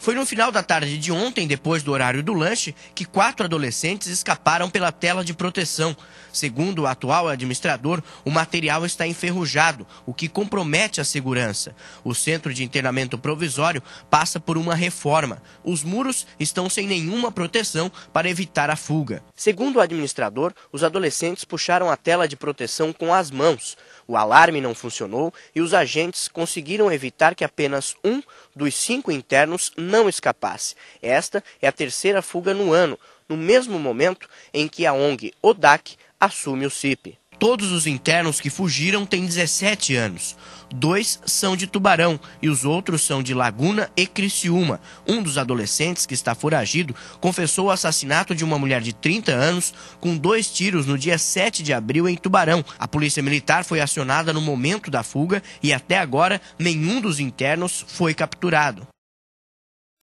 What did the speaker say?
Foi no final da tarde de ontem, depois do horário do lanche, que quatro adolescentes escaparam pela tela de proteção. Segundo o atual administrador, o material está enferrujado, o que compromete a segurança. O centro de internamento provisório passa por uma reforma. Os muros estão sem nenhuma proteção para evitar a fuga. Segundo o administrador, os adolescentes puxaram a tela de proteção com as mãos. O alarme não funcionou e os agentes conseguiram evitar que apenas um dos cinco internos não escapasse. Esta é a terceira fuga no ano, no mesmo momento em que a ONG ODAC assume o CIP. Todos os internos que fugiram têm 17 anos. Dois são de Tubarão e os outros são de Laguna e Criciúma. Um dos adolescentes que está foragido confessou o assassinato de uma mulher de 30 anos com dois tiros no dia 7 de abril em Tubarão. A polícia militar foi acionada no momento da fuga e até agora nenhum dos internos foi capturado.